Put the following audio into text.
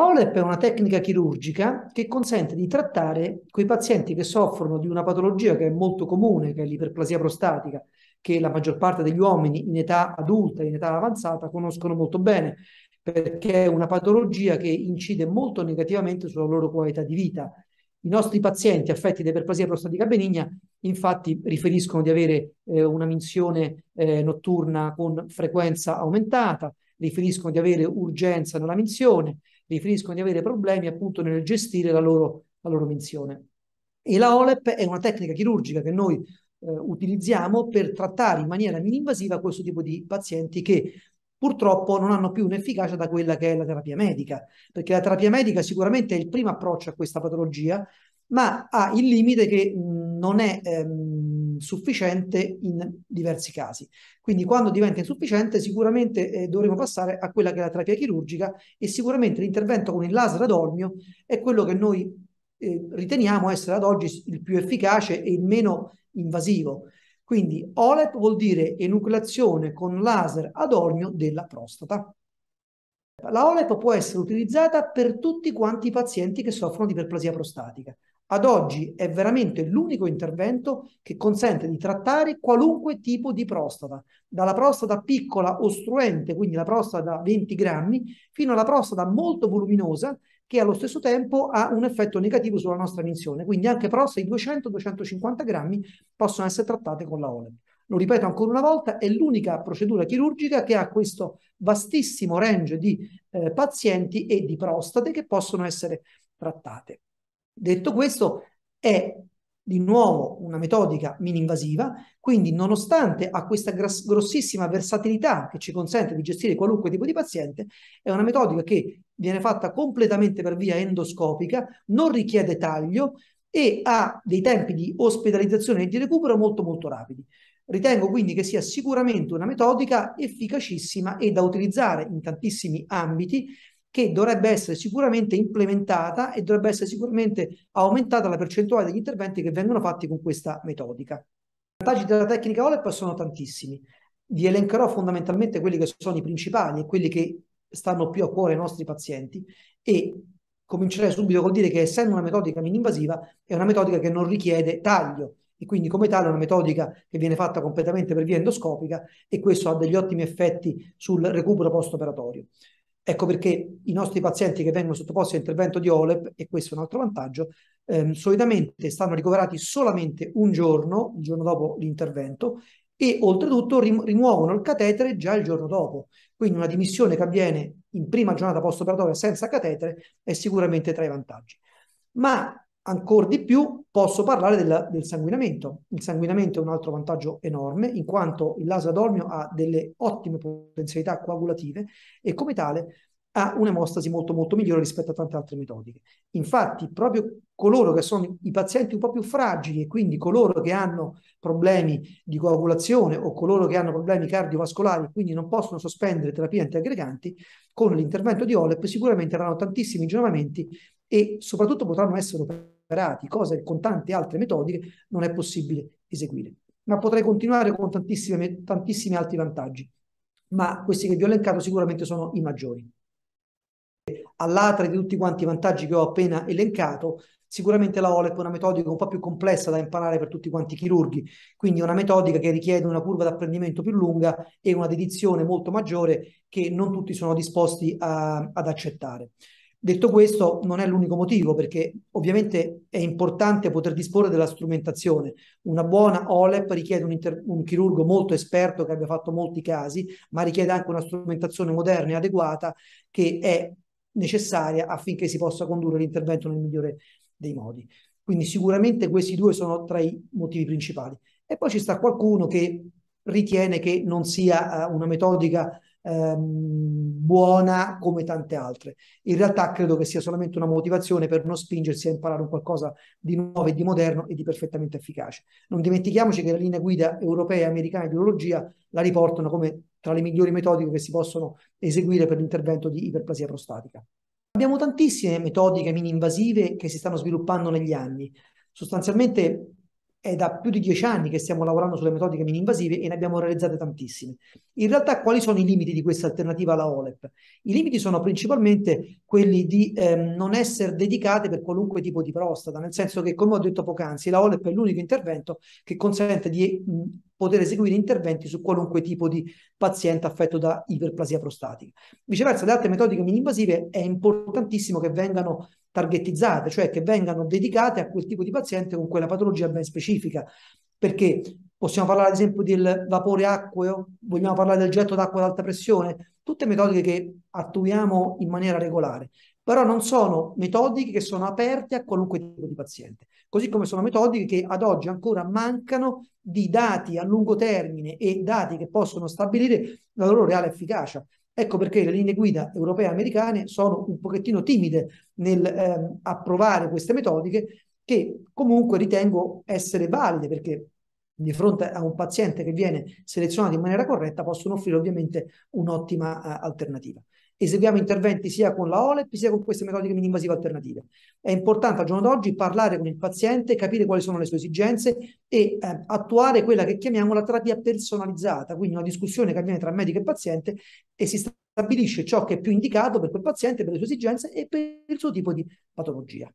OLEP è una tecnica chirurgica che consente di trattare quei pazienti che soffrono di una patologia che è molto comune, che è l'iperplasia prostatica, che la maggior parte degli uomini in età adulta, in età avanzata, conoscono molto bene, perché è una patologia che incide molto negativamente sulla loro qualità di vita. I nostri pazienti affetti da iperplasia prostatica benigna infatti riferiscono di avere eh, una minzione eh, notturna con frequenza aumentata, riferiscono di avere urgenza nella minzione, definiscono di avere problemi appunto nel gestire la loro, la loro menzione. E la OLEP è una tecnica chirurgica che noi eh, utilizziamo per trattare in maniera mini-invasiva questo tipo di pazienti che purtroppo non hanno più un'efficacia da quella che è la terapia medica, perché la terapia medica sicuramente è il primo approccio a questa patologia, ma ha il limite che non è ehm, insufficiente in diversi casi. Quindi quando diventa insufficiente sicuramente eh, dovremo passare a quella che è la terapia chirurgica e sicuramente l'intervento con il laser ad olmio è quello che noi eh, riteniamo essere ad oggi il più efficace e il meno invasivo. Quindi OLEP vuol dire enucleazione con laser ad olmio della prostata. La OLEP può essere utilizzata per tutti quanti i pazienti che soffrono di perplasia prostatica ad oggi è veramente l'unico intervento che consente di trattare qualunque tipo di prostata, dalla prostata piccola ostruente, quindi la prostata da 20 grammi, fino alla prostata molto voluminosa che allo stesso tempo ha un effetto negativo sulla nostra emissione. Quindi anche prostate di 200-250 grammi possono essere trattate con la OLED. Lo ripeto ancora una volta, è l'unica procedura chirurgica che ha questo vastissimo range di eh, pazienti e di prostate che possono essere trattate. Detto questo, è di nuovo una metodica mini-invasiva, quindi nonostante ha questa gros- grossissima versatilità che ci consente di gestire qualunque tipo di paziente, è una metodica che viene fatta completamente per via endoscopica, non richiede taglio e ha dei tempi di ospedalizzazione e di recupero molto molto rapidi. Ritengo quindi che sia sicuramente una metodica efficacissima e da utilizzare in tantissimi ambiti che dovrebbe essere sicuramente implementata e dovrebbe essere sicuramente aumentata la percentuale degli interventi che vengono fatti con questa metodica. I vantaggi della tecnica OLEP sono tantissimi. Vi elencherò fondamentalmente quelli che sono i principali e quelli che stanno più a cuore ai nostri pazienti e comincerei subito col dire che essendo una metodica mininvasiva è una metodica che non richiede taglio e quindi come tale è una metodica che viene fatta completamente per via endoscopica e questo ha degli ottimi effetti sul recupero post-operatorio. Ecco perché i nostri pazienti che vengono sottoposti a intervento di OLEP, e questo è un altro vantaggio, ehm, solitamente stanno ricoverati solamente un giorno, il giorno dopo l'intervento, e oltretutto rimuovono il catetere già il giorno dopo. Quindi una dimissione che avviene in prima giornata post-operatoria senza catetere è sicuramente tra i vantaggi. Ma Ancora di più posso parlare del, del, sanguinamento. Il sanguinamento è un altro vantaggio enorme in quanto il laser adormio ha delle ottime potenzialità coagulative e come tale ha un'emostasi molto molto migliore rispetto a tante altre metodiche. Infatti proprio coloro che sono i pazienti un po' più fragili e quindi coloro che hanno problemi di coagulazione o coloro che hanno problemi cardiovascolari e quindi non possono sospendere terapie antiaggreganti, con l'intervento di OLEP sicuramente avranno tantissimi giovamenti e soprattutto potranno essere operati, cosa che con tante altre metodiche non è possibile eseguire. Ma potrei continuare con tantissimi altri vantaggi, ma questi che vi ho elencato sicuramente sono i maggiori. All'atre di tutti quanti i vantaggi che ho appena elencato, sicuramente la OLEP è una metodica un po' più complessa da imparare per tutti quanti i chirurghi, quindi è una metodica che richiede una curva d'apprendimento più lunga e una dedizione molto maggiore che non tutti sono disposti a, ad accettare. Detto questo, non è l'unico motivo, perché ovviamente è importante poter disporre della strumentazione. Una buona OLEP richiede un, inter- un, chirurgo molto esperto che abbia fatto molti casi, ma richiede anche una strumentazione moderna e adeguata che è necessaria affinché si possa condurre l'intervento nel migliore dei modi. Quindi sicuramente questi due sono tra i motivi principali. E poi ci sta qualcuno che ritiene che non sia eh, una metodica ehm, buona come tante altre. In realtà credo che sia solamente una motivazione per non spingersi a imparare un qualcosa di nuovo e di moderno e di perfettamente efficace. Non dimentichiamoci che la linea guida europea e americana di urologia la riportano come tra le migliori metodiche che si possono eseguire per l'intervento di iperplasia prostatica. Abbiamo tantissime metodiche mini-invasive che si stanno sviluppando negli anni. Sostanzialmente è da più di dieci anni che stiamo lavorando sulle metodiche mini-invasive e ne abbiamo realizzate tantissime. In realtà quali sono i limiti di questa alternativa alla OLEP? I limiti sono principalmente quelli di eh, non essere dedicate per qualunque tipo di prostata, nel senso che, come ho detto poc'anzi, la OLEP è l'unico intervento che consente di mh, poter eseguire interventi su qualunque tipo di paziente affetto da iperplasia prostatica. Viceversa, le altre metodiche mini-invasive è importantissimo che vengano targetizzate, cioè che vengano dedicate a quel tipo di paziente con quella patologia ben specifica. Perché possiamo parlare ad esempio del vapore acqueo, vogliamo parlare del getto d'acqua ad alta pressione, tutte metodiche che attuiamo in maniera regolare, però non sono metodiche che sono aperte a qualunque tipo di paziente, così come sono metodiche che ad oggi ancora mancano di dati a lungo termine e dati che possono stabilire la loro reale efficacia. Ecco perché le linee guida europee e americane sono un pochettino timide nel eh, approvare queste metodiche che comunque ritengo essere valide perché di fronte a un paziente che viene selezionato in maniera corretta, possono offrire ovviamente un'ottima uh, alternativa. Eseguiamo interventi sia con la OLEP sia con queste metodiche mini alternative. È importante al giorno d'oggi parlare con il paziente, capire quali sono le sue esigenze e eh, attuare quella che chiamiamo la terapia personalizzata, quindi una discussione che avviene tra medico e paziente e si stabilisce ciò che è più indicato per quel paziente, per le sue esigenze e per il suo tipo di patologia.